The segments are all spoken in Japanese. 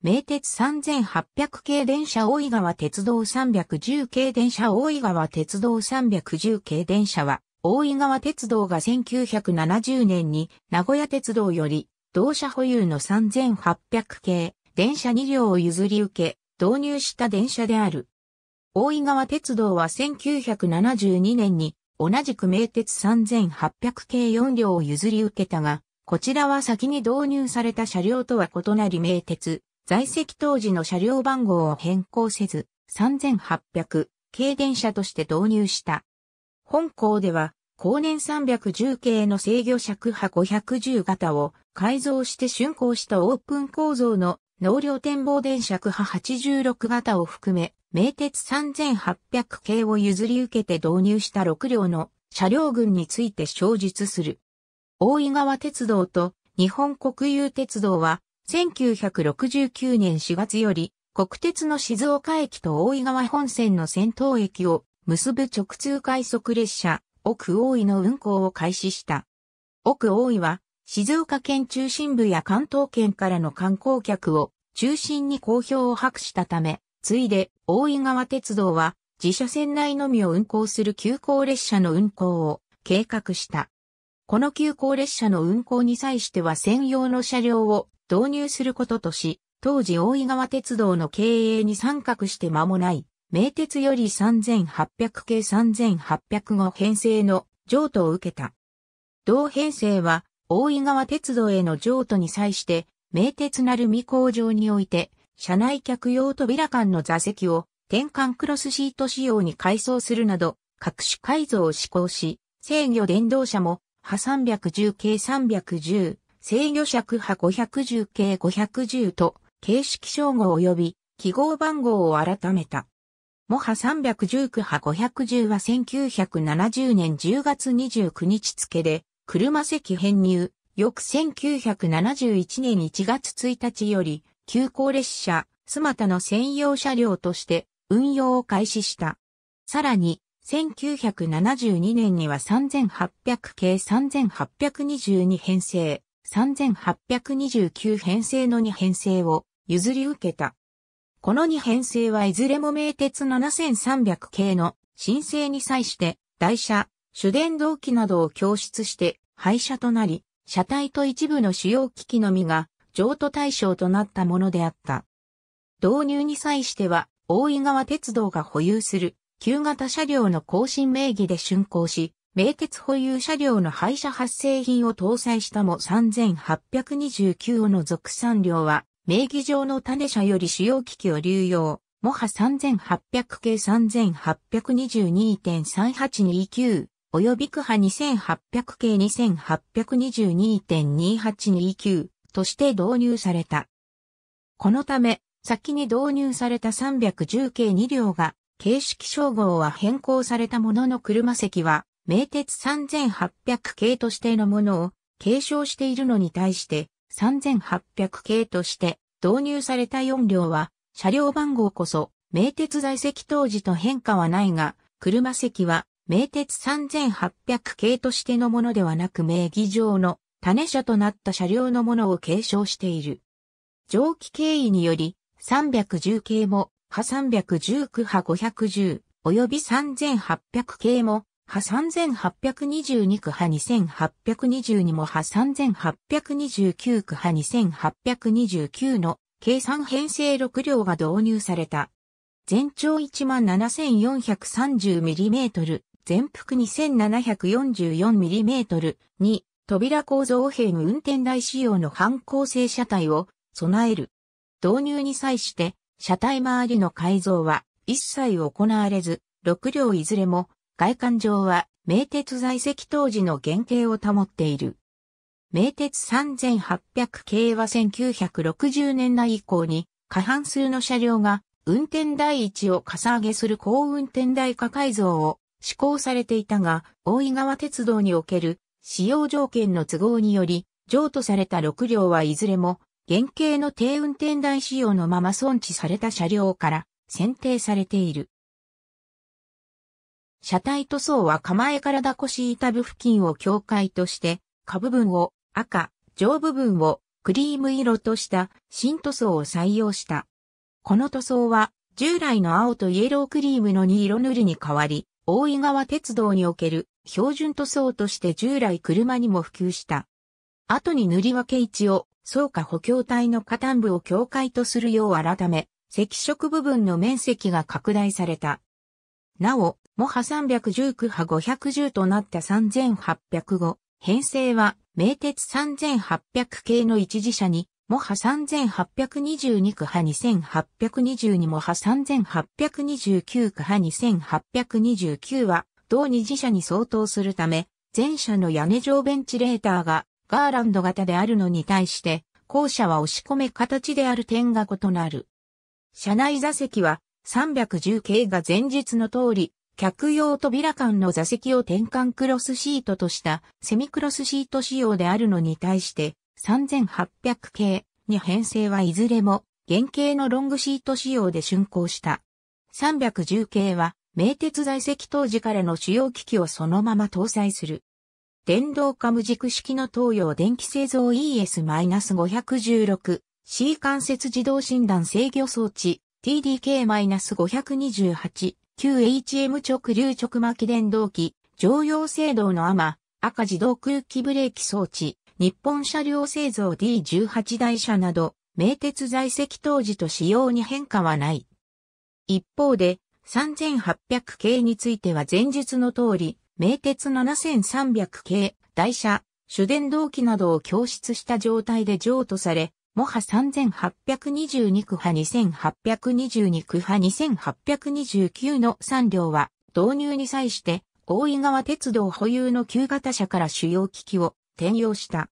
名鉄3800系電車大井川鉄道310系電車大井川鉄道310系電車は、大井川鉄道が1970年に名古屋鉄道より同社保有の3800系電車2両を譲り受け、導入した電車である。大井川鉄道は1972年に同じく名鉄3800系4両を譲り受けたが、こちらは先に導入された車両とは異なり名鉄在籍当時の車両番号を変更せず、3800系電車として導入した。本校では、後年310系の制御尺波510型を改造して竣工したオープン構造の納涼展望電尺波86型を含め、名鉄3800系を譲り受けて導入した6両の車両群について詳述する。大井川鉄道と日本国有鉄道は1969年4月より、国鉄の静岡駅と大井川本線の先頭駅を結ぶ直通快速列車、奥大井の運行を開始した。奥大井は、静岡県中心部や関東圏からの観光客を中心に好評を博したため、ついで大井川鉄道は自社線内のみを運行する急行列車の運行を計画した。この急行列車の運行に際しては専用の車両を導入することとし、当時大井川鉄道の経営に参画して間もない、名鉄より3800系3800号編成の譲渡を受けた。同編成は、大井川鉄道への譲渡に際して、名鉄なる未工場において、車内客用扉間の座席を転換クロスシート仕様に改装するなど、各種改造を施行し、制御電動車も、波310系310、制御尺波510系510と形式称号及び記号番号を改めた。モハ319波510は1970年10月29日付で車席編入、翌1971年1月1日より急行列車、スマタの専用車両として運用を開始した。さらに、1972年には3800系3822編成、3829編成の2編成を譲り受けた。この2編成はいずれも名鉄7300系の申請に際して台車、主電動機などを供出して廃車となり、車体と一部の主要機器のみが譲渡対象となったものであった。導入に際しては、大井川鉄道が保有する旧型車両の更新名義で竣工し、名鉄保有車両の廃車発生品を搭載したも3829を除く3両は、名義上の種車より使用機器を流用、モハ3800系3822.3829、及びクハ2800系2822.2829として導入された。このため、先に導入された310系2両が、形式称号は変更されたものの車席は名鉄3800系としてのものを継承しているのに対して、3800系として導入された4両は、車両番号こそ、名鉄在籍当時と変化はないが、車席は、名鉄3800系としてのものではなく名義上の種車となった車両のものを継承している。蒸気経緯により、310系も、派319派510、及び3800系も、波3822区波2822も波3829区波2829の計算編成6両が導入された。全長 17430mm、全幅 2744mm に扉構造編運転台仕様の反抗性車体を備える。導入に際して車体周りの改造は一切行われず、6両いずれも外観上は名鉄在籍当時の原型を保っている。名鉄3800系は1960年代以降に過半数の車両が運転台一をかさ上げする高運転台化改造を施行されていたが、大井川鉄道における使用条件の都合により、譲渡された6両はいずれも原型の低運転台仕様のまま損置された車両から選定されている。車体塗装は構えからだ腰板部付近を境界として、下部分を赤、上部分をクリーム色とした新塗装を採用した。この塗装は従来の青とイエロークリームの2色塗りに変わり、大井川鉄道における標準塗装として従来車にも普及した。後に塗り分け位置を草価補強体の下端部を境界とするよう改め、赤色部分の面積が拡大された。なお、モハ319波510となった3805。編成は、名鉄3800系の一次車に、モハ3822区波2822モハ3829区波2829は、同二次車に相当するため、前車の屋根上ベンチレーターが、ガーランド型であるのに対して、後車は押し込め形である点が異なる。車内座席は、310系が前日の通り、客用扉間の座席を転換クロスシートとしたセミクロスシート仕様であるのに対して3800系に編成はいずれも原型のロングシート仕様で竣工した。310系は名鉄在籍当時からの主要機器をそのまま搭載する。電動化無軸式の東洋電気製造 ES-516 C 関節自動診断制御装置 TDK-528 旧 HM 直流直巻電動機、常用制動のアマ、赤自動空気ブレーキ装置、日本車両製造 D18 台車など、名鉄在籍当時と仕様に変化はない。一方で、3800系については前述の通り、名鉄7300系、台車、主電動機などを供出した状態で譲渡され、モハ3822区派2822区派2829の3両は導入に際して大井川鉄道保有の旧型車から主要機器を転用した。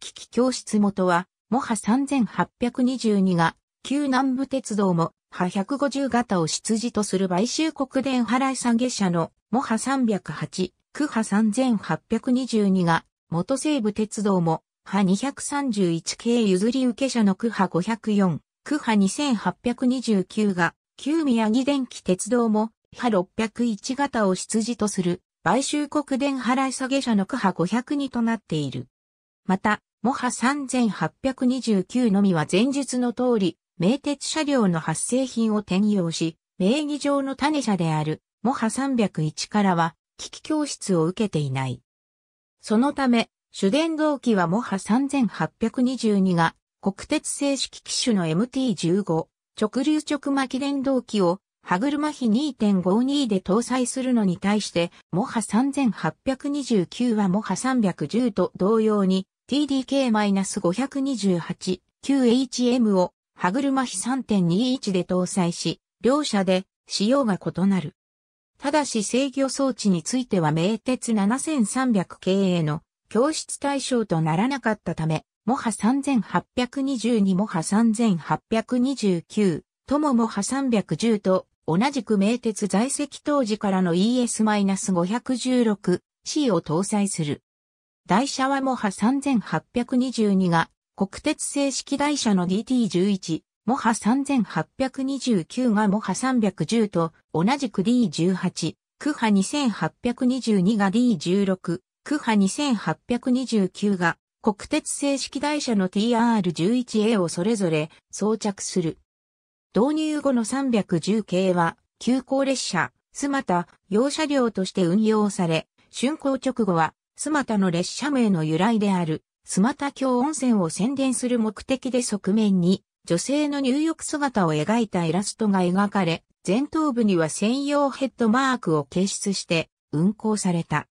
機器教室元はモハ3822が旧南部鉄道も派150型を出自とする買収国電払い下げ車のモハ308、区派3822が元西部鉄道も派231系譲り受け者の区派504、区派2829が、旧宮城電気鉄道も、派601型を出自とする、買収国電払い下げ者の区派502となっている。また、モハ3829のみは前述の通り、名鉄車両の発生品を転用し、名義上の種車である、もは301からは、危機教室を受けていない。そのため、主電動機はモハ3822が国鉄正式機種の MT15 直流直巻電動機を歯車比2.52で搭載するのに対してモハ3829はモハ310と同様に TDK-528 q h m を歯車比3.21で搭載し、両者で仕様が異なる。ただし制御装置については名鉄7300 k a の教室対象とならなかったため、モハ3822モハ3829ともモハ310と同じく名鉄在籍当時からの ES-516C を搭載する。台車はモハ3822が国鉄正式台車の DT11、モハ3829がモハ310と同じく D18、区波2822が D16、クハ2829が国鉄正式台車の TR11A をそれぞれ装着する。導入後の310系は急行列車、スマタ、用車両として運用され、竣工直後は、スマタの列車名の由来である、スマタ峡温泉を宣伝する目的で側面に、女性の入浴姿を描いたイラストが描かれ、前頭部には専用ヘッドマークを掲出して運行された。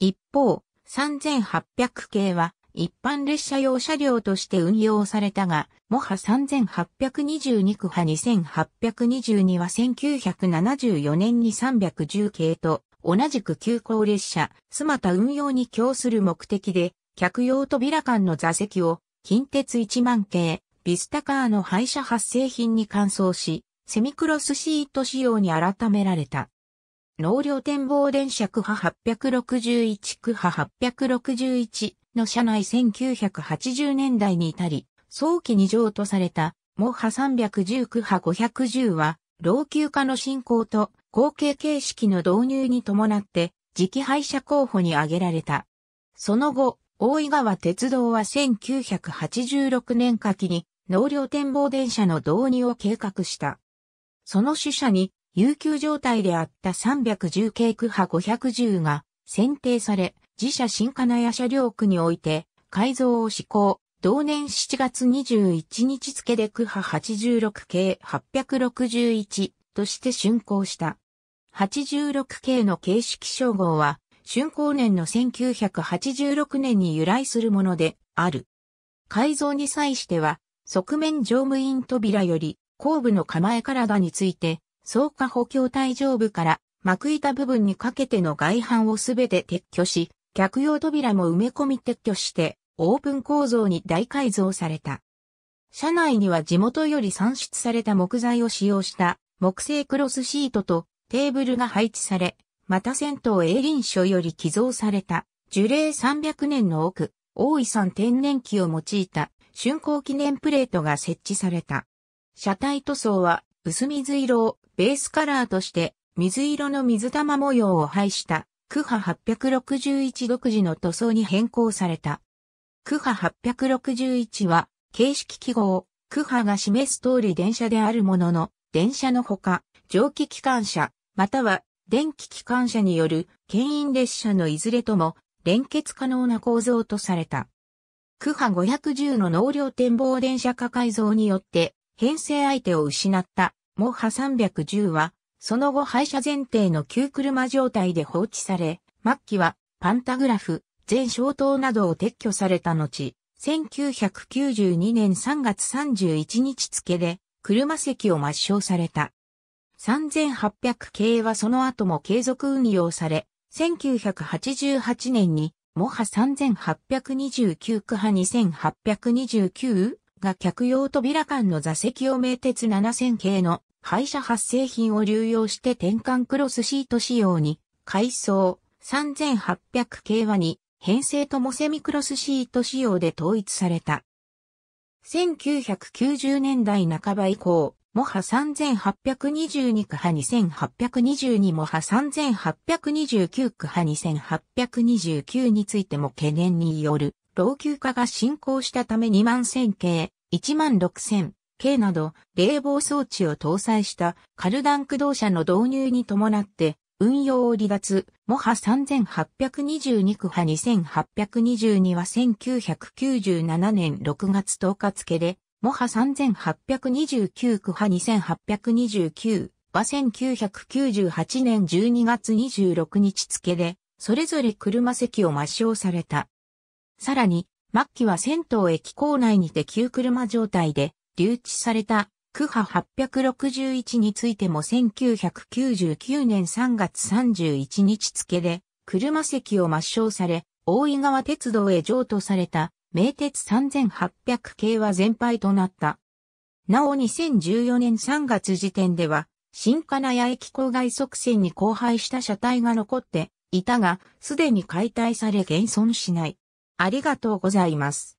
一方、3800系は一般列車用車両として運用されたが、モハ3822区派2822は1974年に310系と同じく急行列車、スマタ運用に供する目的で、客用扉間の座席を近鉄1万系、ビスタカーの廃車発生品に換装し、セミクロスシート仕様に改められた。納涼展望電車区派861区派861の車内1980年代に至り、早期に譲渡された、モハ310区派510は、老朽化の進行と後継形式の導入に伴って、次期廃車候補に挙げられた。その後、大井川鉄道は1986年夏季に、納涼展望電車の導入を計画した。その主車に、有給状態であった310系区派510が選定され、自社新金谷車両区において改造を施行。同年7月21日付で区派86系861として竣工した。86系の形式称号は、竣工年の1986年に由来するものである。改造に際しては、側面乗務員扉より後部の構え体について、草加補強体上部から幕板部分にかけての外板をすべて撤去し、客用扉も埋め込み撤去して、オープン構造に大改造された。車内には地元より産出された木材を使用した木製クロスシートとテーブルが配置され、また銭湯営林所より寄贈された樹齢300年の奥、大井山天然記を用いた竣工記念プレートが設置された。車体塗装は薄水色をベースカラーとして水色の水玉模様を配したクハ861独自の塗装に変更された。クハ861は形式記号、クハが示す通り電車であるものの、電車のほか、蒸気機関車、または電気機関車による牽引列車のいずれとも連結可能な構造とされた。クハ510の納涼展望電車化改造によって編成相手を失ったモハ310は、その後廃車前提の旧車状態で放置され、末期はパンタグラフ、全消灯などを撤去された後、1992年3月31日付で車席を抹消された。3800系はその後も継続運用され、1988年にモハ3829区派2829が客用扉間の座席を名鉄7000系の廃車発生品を流用して転換クロスシート仕様に、改装3800系和に、編成ともセミクロスシート仕様で統一された。1990年代半ば以降、モハ3822区派2822モハ3829区派2829についても懸念による老朽化が進行したため2万1000系、1万6000、K など冷房装置を搭載したカルダン駆動車の導入に伴って運用を離脱、モハ3822区派2822は1997年6月10日付で、モハ3829区派2829は1998年12月26日付で、それぞれ車席を抹消された。さらに、末期は銭湯駅構内にて旧車状態で、留置された区派861についても1999年3月31日付で車席を抹消され、大井川鉄道へ譲渡された名鉄3800系は全廃となった。なお2014年3月時点では、新金谷駅郊外側線に荒廃した車体が残っていたが、すでに解体され現存しない。ありがとうございます。